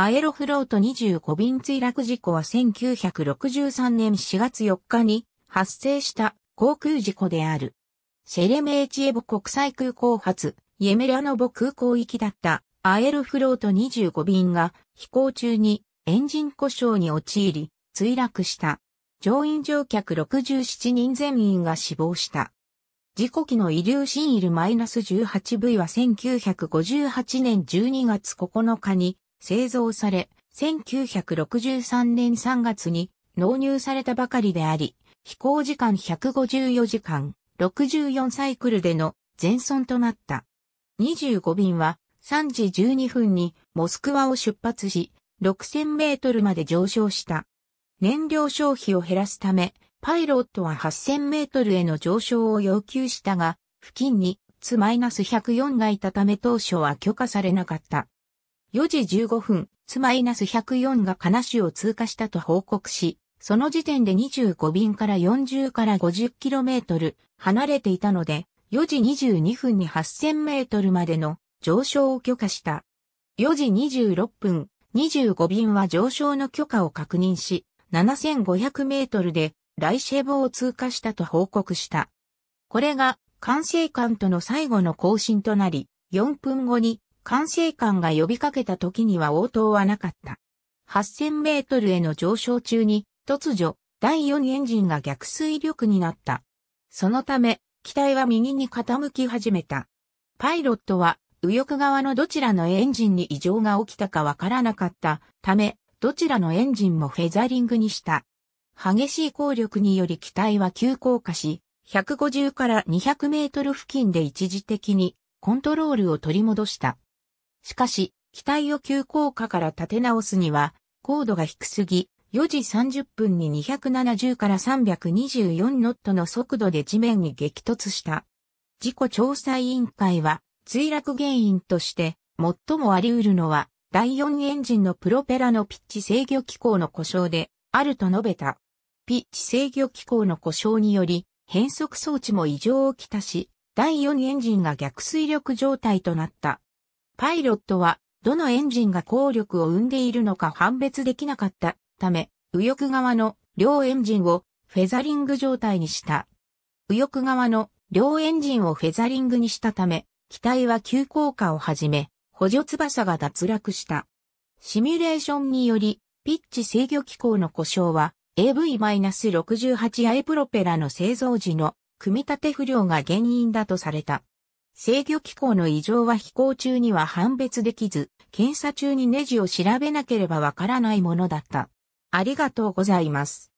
アエロフロート25便墜落事故は1963年4月4日に発生した航空事故である。シェレメーチエボ国際空港発、イエメラノボ空港行きだったアエロフロート25便が飛行中にエンジン故障に陥り墜落した。乗員乗客67人全員が死亡した。事故機のイリューシンイル -18V は1958年12月9日に製造され、1963年3月に納入されたばかりであり、飛行時間154時間、64サイクルでの全損となった。25便は3時12分にモスクワを出発し、6000メートルまで上昇した。燃料消費を減らすため、パイロットは8000メートルへの上昇を要求したが、付近にツ -104 がいたため当初は許可されなかった。4時15分、スマイナス104がカナ市を通過したと報告し、その時点で25便から40から 50km 離れていたので、4時22分に 8000m までの上昇を許可した。4時26分、25便は上昇の許可を確認し、7500m でライシェボを通過したと報告した。これが管制官との最後の更新となり、4分後に管制官が呼びかけた時には応答はなかった。8000メートルへの上昇中に、突如、第4エンジンが逆水力になった。そのため、機体は右に傾き始めた。パイロットは、右翼側のどちらのエンジンに異常が起きたかわからなかったため、どちらのエンジンもフェザリングにした。激しい効力により機体は急降下し、150から200メートル付近で一時的にコントロールを取り戻した。しかし、機体を急降下から立て直すには、高度が低すぎ、4時30分に270から324ノットの速度で地面に激突した。事故調査委員会は、墜落原因として、最もあり得るのは、第4エンジンのプロペラのピッチ制御機構の故障で、あると述べた。ピッチ制御機構の故障により、変速装置も異常をきたし、第4エンジンが逆水力状態となった。パイロットは、どのエンジンが効力を生んでいるのか判別できなかったため、右翼側の両エンジンをフェザリング状態にした。右翼側の両エンジンをフェザリングにしたため、機体は急降下をはじめ、補助翼が脱落した。シミュレーションにより、ピッチ制御機構の故障は AV-68i プロペラの製造時の組み立て不良が原因だとされた。制御機構の異常は飛行中には判別できず、検査中にネジを調べなければわからないものだった。ありがとうございます。